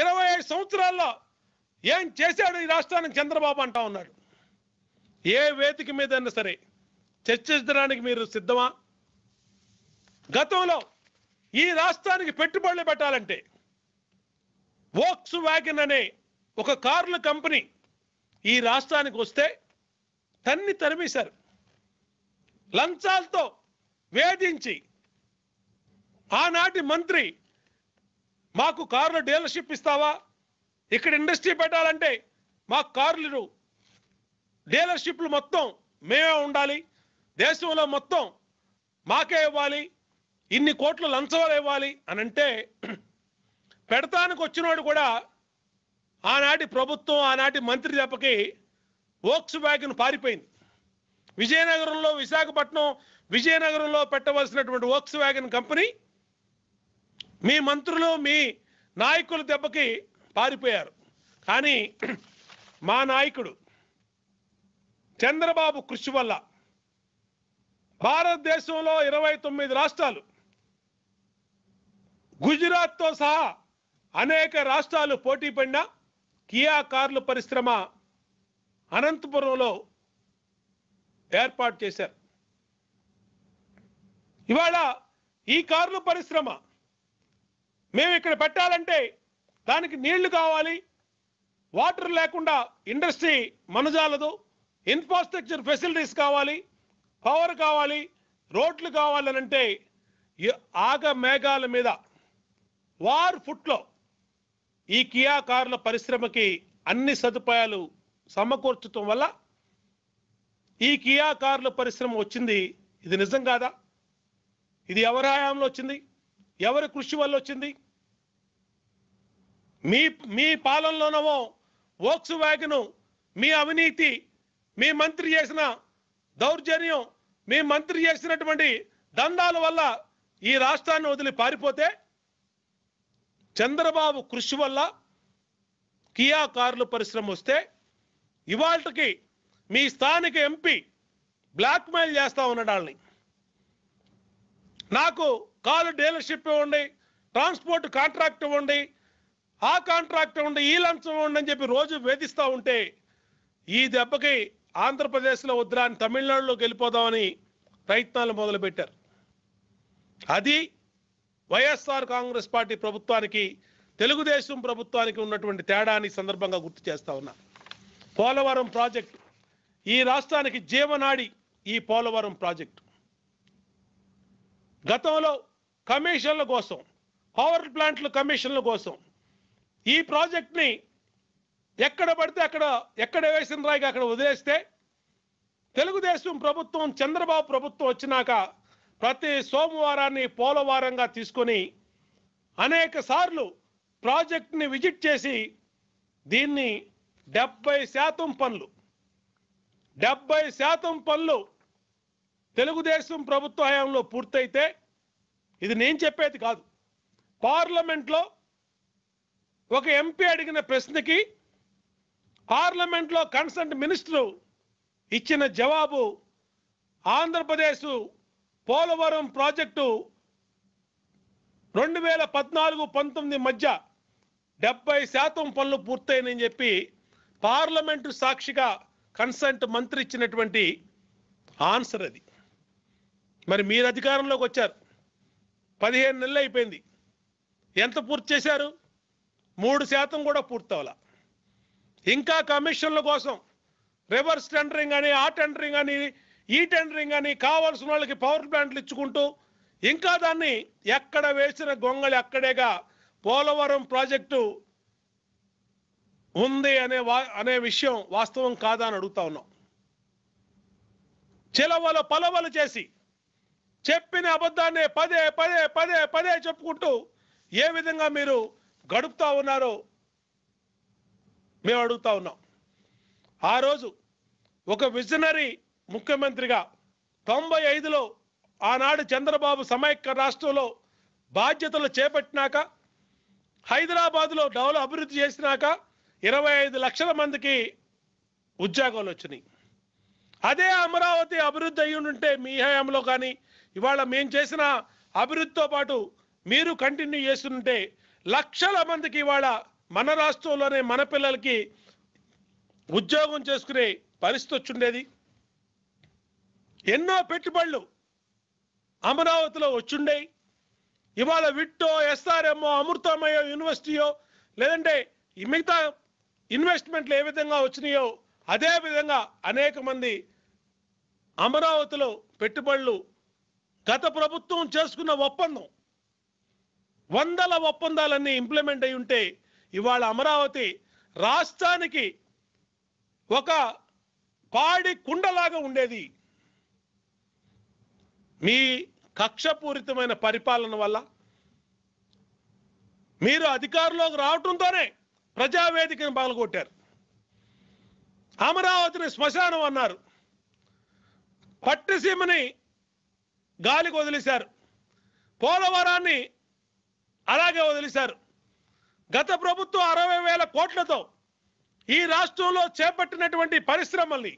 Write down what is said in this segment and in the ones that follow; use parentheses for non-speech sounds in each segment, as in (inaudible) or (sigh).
ఇరవై ఐదు సంవత్సరాల్లో ఏం చేశాడు ఈ రాష్ట్రానికి చంద్రబాబు అంటా ఉన్నాడు ఏ వేదిక మీదైనా సరే చర్చించడానికి మీరు సిద్ధమా గతంలో ఈ రాష్ట్రానికి పెట్టుబడులు పెట్టాలంటే వోక్స్ వ్యాగన్ అనే ఒక కార్ల కంపెనీ ఈ రాష్ట్రానికి వస్తే తన్ని తరిమేశారు లంచాలతో వేధించి ఆనాటి మంత్రి మాకు కార్లు డీలర్షిప్ ఇస్తావా ఇక్కడ ఇండస్ట్రీ పెట్టాలంటే మాకు కార్లు డీలర్షిప్లు మొత్తం మేమే ఉండాలి దేశంలో మొత్తం మాకే ఇవ్వాలి ఇన్ని కోట్లు లంచవాలు ఇవ్వాలి అని అంటే (clears throat) పెడతానికి వచ్చినోడు కూడా ఆనాటి ప్రభుత్వం ఆనాటి మంత్రి దెబ్బకి ఓక్స్ వ్యాగన్ పారిపోయింది విజయనగరంలో విశాఖపట్నం విజయనగరంలో పెట్టవలసినటువంటి ఓక్స్ వ్యాగన్ కంపెనీ మీ మంత్రులు మీ నాయకుల దెబ్బకి పారిపోయారు కానీ (clears throat) మా నాయకుడు చంద్రబాబు కృషి వల్ల భారతదేశంలో ఇరవై తొమ్మిది రాష్ట్రాలు గుజరాత్తో సహా అనేక రాష్ట్రాలు పోటీ పడిన కియా కార్ల పరిశ్రమ అనంతపురంలో ఏర్పాటు చేశారు ఇవాళ ఈ కార్ల పరిశ్రమ మేము ఇక్కడ పెట్టాలంటే దానికి నీళ్లు కావాలి వాటర్ లేకుండా ఇండస్ట్రీ మనజాలదు ఇన్ఫ్రాస్ట్రక్చర్ ఫెసిలిటీస్ కావాలి పవర్ కావాలి రోడ్లు కావాలనంటే ఆగ మేఘాల మీద వార్ ఫుట్లో ఈ కియా కార్ల పరిశ్రమకి అన్ని సదుపాయాలు సమకూర్చడం వల్ల ఈ కియా కార్ల పరిశ్రమ వచ్చింది ఇది నిజం కాదా ఇది ఎవరి హయాంలో వచ్చింది ఎవరి కృషి వల్ల వచ్చింది మీ మీ పాలనలోనవో వోక్స్ వ్యాగన్ మీ అవినీతి మీ మంత్రి చేసిన దౌర్జన్యం మీ మంత్రి చేసినటువంటి దందాల వల్ల ఈ రాష్ట్రాన్ని వదిలి పారిపోతే చంద్రబాబు కృషి వల్ల కియా కార్లు పరిశ్రమ వస్తే ఇవాళకి మీ స్థానిక ఎంపీ బ్లాక్మెయిల్ చేస్తా ఉన్నాడు నాకు కారు డీలర్షిప్ ఇవ్వండి ట్రాన్స్పోర్ట్ కాంట్రాక్ట్ ఇవ్వండి ఆ కాంట్రాక్ట్ ఉండి ఈ లంచం ఉండని చెప్పి రోజు వేధిస్తూ ఉంటే ఈ దెబ్బకి ఆంధ్రప్రదేశ్లో ఉద్రాన్ని తమిళనాడులోకి వెళ్ళిపోదామని ప్రయత్నాలు మొదలుపెట్టారు అది వైఎస్ఆర్ కాంగ్రెస్ పార్టీ ప్రభుత్వానికి తెలుగుదేశం ప్రభుత్వానికి ఉన్నటువంటి తేడాని సందర్భంగా గుర్తు చేస్తా ఉన్నా పోలవరం ప్రాజెక్టు ఈ రాష్ట్రానికి జీవనాడి ఈ పోలవరం ప్రాజెక్టు గతంలో కమిషన్ల కోసం పవర్ ప్లాంట్ల కమిషన్ల కోసం ఈ ప్రాజెక్ట్ని ఎక్కడ పడితే అక్కడ ఎక్కడ వేసిన రాయికి అక్కడ వదిలేస్తే తెలుగుదేశం ప్రభుత్వం చంద్రబాబు ప్రభుత్వం వచ్చినాక ప్రతి సోమవారాన్ని పోలవారంగా తీసుకొని అనేక సార్లు ప్రాజెక్ట్ని విజిట్ చేసి దీన్ని డెబ్బై శాతం పనులు డెబ్బై శాతం పనులు తెలుగుదేశం ప్రభుత్వ హయాంలో పూర్తయితే ఇది నేను చెప్పేది కాదు పార్లమెంట్లో ఒక ఎంపీ అడిగిన ప్రశ్నకి పార్లమెంట్లో కన్సర్ట్ మినిస్టర్ ఇచ్చిన జవాబు ఆంధ్రప్రదేశ్ పోలవరం ప్రాజెక్టు రెండు వేల పద్నాలుగు పంతొమ్మిది మధ్య డెబ్బై శాతం పనులు పూర్తయినని చెప్పి పార్లమెంటు సాక్షిగా కన్సల్ట్ మంత్రి ఇచ్చినటువంటి ఆన్సర్ అది మరి మీరు అధికారంలోకి వచ్చారు పదిహేను నెలలు అయిపోయింది ఎంత పూర్తి చేశారు మూడు శాతం కూడా పూర్తవలా ఇంకా కమిషన్ల కోసం రివర్స్ టెండరింగ్ అని ఆ టెండరింగ్ అని ఈ టెండరింగ్ అని కావాల్సిన వాళ్ళకి పవర్ ప్లాంట్లు ఇచ్చుకుంటూ ఇంకా దాన్ని ఎక్కడ వేసిన గొంగళి అక్కడేగా పోలవరం ప్రాజెక్టు ఉంది అనే వా అనే విషయం వాస్తవం కాదా అని అడుగుతా ఉన్నాం చిలవలు పలవలు చేసి చెప్పిన అబద్ధాన్ని పదే పదే పదే పదే చెప్పుకుంటూ ఏ విధంగా మీరు గడుపుతా ఉన్నారో మేము అడుగుతా ఉన్నాం ఆ రోజు ఒక విజనరీ ముఖ్యమంత్రిగా తొంభై ఐదులో ఆనాడు చంద్రబాబు సమైక్య రాష్ట్రంలో బాధ్యతలు చేపట్టినాక హైదరాబాద్లో డౌలు అభివృద్ధి చేసినాక ఇరవై ఐదు లక్షల మందికి ఉద్యోగాలు వచ్చినాయి అదే అమరావతి అభివృద్ధి అయి ఉంటే మీ హయాంలో కానీ ఇవాళ మేము చేసిన అభివృద్ధితో పాటు మీరు కంటిన్యూ చేస్తుంటే లక్షల మందికి ఇవాళ మన రాష్ట్రంలోనే మన పిల్లలకి ఉద్యోగం చేసుకునే పరిస్థితి వచ్చిండేది ఎన్నో పెట్టుబడులు అమరావతిలో వచ్చుండే ఇవాళ విట్టో ఎస్ఆర్ఎంఓ అమృతమయో యూనివర్సిటీయో లేదంటే మిగతా ఇన్వెస్ట్మెంట్లు ఏ విధంగా వచ్చినాయో అదే విధంగా అనేక మంది అమరావతిలో పెట్టుబడులు గత ప్రభుత్వం చేసుకున్న ఒప్పందం వందల ఒప్పందాలన్నీ ఇంప్లిమెంట్ అయి ఉంటే ఇవాళ అమరావతి రాష్ట్రానికి ఒక పాడి కుండలాగా ఉండేది మీ కక్షపూరితమైన పరిపాలన వల్ల మీరు అధికారంలోకి రావటంతోనే ప్రజావేదికను పగలగొట్టారు అమరావతిని శ్మశానం అన్నారు పట్టిసీమని గాలికి వదిలేశారు పోలవరాన్ని అలాగే వదిలేశారు గత ప్రభుత్వం అరవై వేల కోట్లతో ఈ రాష్ట్రంలో చేపట్టినటువంటి పరిశ్రమల్ని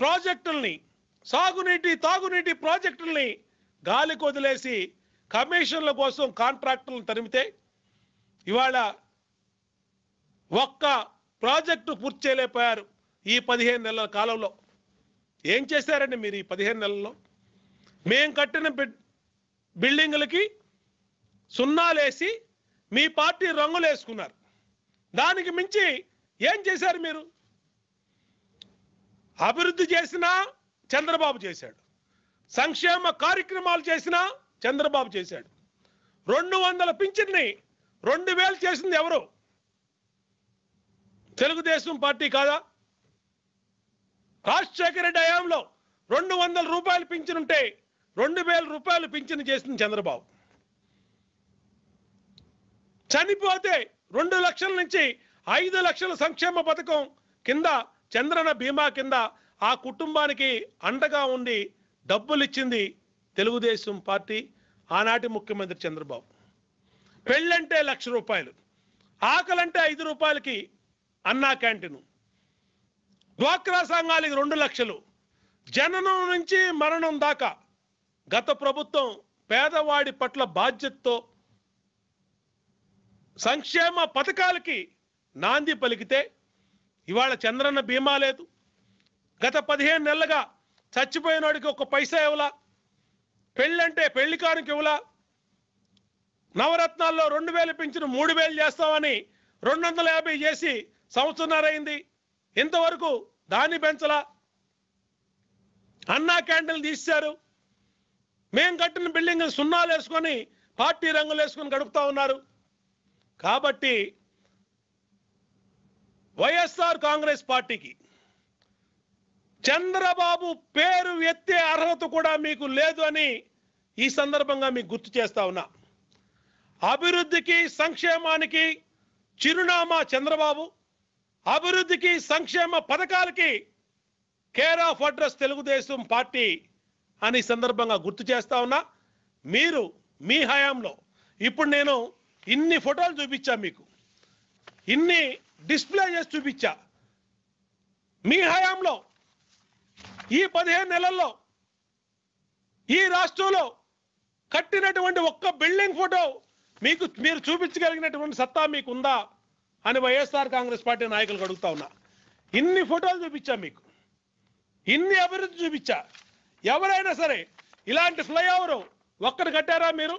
ప్రాజెక్టుల్ని సాగునీటి తాగునీటి ప్రాజెక్టుల్ని గాలికి వదిలేసి కమిషన్ల కోసం కాంట్రాక్టులను తరిమితే ఇవాళ ఒక్క ప్రాజెక్టు పూర్తి చేయలేకపోయారు ఈ పదిహేను నెలల కాలంలో ఏం చేశారండి మీరు ఈ పదిహేను నెలల్లో మేము కట్టిన బిల్డింగులకి సున్నాలేసి మీ పార్టీ రంగులు వేసుకున్నారు దానికి మించి ఏం చేశారు మీరు అభివృద్ధి చేసినా చంద్రబాబు చేశాడు సంక్షేమ కార్యక్రమాలు చేసినా చంద్రబాబు చేశాడు రెండు వందల పింఛన్ని రెండు వేలు చేసింది ఎవరు తెలుగుదేశం పార్టీ కాదా రాజశేఖర రెడ్డి హయాంలో రెండు వందల రూపాయలు పింఛనుంటే రెండు వేల రూపాయలు పింఛను చేసింది చంద్రబాబు చనిపోతే రెండు లక్షల నుంచి ఐదు లక్షల సంక్షేమ పథకం కింద చంద్రన బీమా కింద ఆ కుటుంబానికి అండగా ఉండి డబ్బులు ఇచ్చింది తెలుగుదేశం పార్టీ ఆనాటి ముఖ్యమంత్రి చంద్రబాబు పెళ్ళంటే లక్ష రూపాయలు ఆకలంటే ఐదు రూపాయలకి అన్నా క్యాంటీను డ్వాక్రా సంఘాలకి రెండు లక్షలు జననం నుంచి మరణం దాకా గత ప్రభుత్వం పేదవాడి పట్ల బాధ్యతతో సంక్షేమ పథకాలకి నాంది పలికితే ఇవాళ చంద్రన్న బీమా లేదు గత పదిహేను నెలలుగా చచ్చిపోయినోడికి ఒక పైసా ఇవ్వలా పెళ్ళంటే పెళ్లి కానుక ఇవ్వలా నవరత్నాల్లో రెండు వేలు పెంచిన మూడు వేలు చేస్తామని రెండు వందల యాభై చేసి సంవత్సరైంది ఇంతవరకు దాన్ని పెంచలా అన్నా క్యాండిల్ తీశారు మేం కట్టిన బిల్డింగ్ సున్నాలు వేసుకొని పార్టీ రంగులు వేసుకొని గడుపుతా ఉన్నారు కాబట్టి వైఎస్ఆర్ కాంగ్రెస్ పార్టీకి చంద్రబాబు పేరు ఎత్తే అర్హత కూడా మీకు లేదు అని ఈ సందర్భంగా మీకు గుర్తు చేస్తా ఉన్నా అభివృద్ధికి సంక్షేమానికి చిరునామా చంద్రబాబు అభివృద్ధికి సంక్షేమ పథకాలకి care of address Telugu Desam party అని సందర్భంగా గుర్తు చేస్తా ఉన్నా మీరు మీ హయాంలో ఇప్పుడు నేను ఇన్ని ఫోటోలు చూపించా మీకు ఇన్ని డిస్ప్లే చేసి చూపించా మీ హయాంలో ఈ పదిహేను నెలల్లో ఈ రాష్ట్రంలో కట్టినటువంటి ఒక్క బిల్డింగ్ ఫోటో మీకు మీరు చూపించగలిగినటువంటి సత్తా మీకుందా అని వైఎస్ఆర్ కాంగ్రెస్ పార్టీ నాయకులు అడుగుతా ఉన్నా ఇన్ని ఫోటోలు చూపించా మీకు ఇన్ని అభివృద్ధి చూపించా ఎవరైనా సరే ఇలాంటి ఫ్లైఓవర్ ఒక్కరు కట్టారా మీరు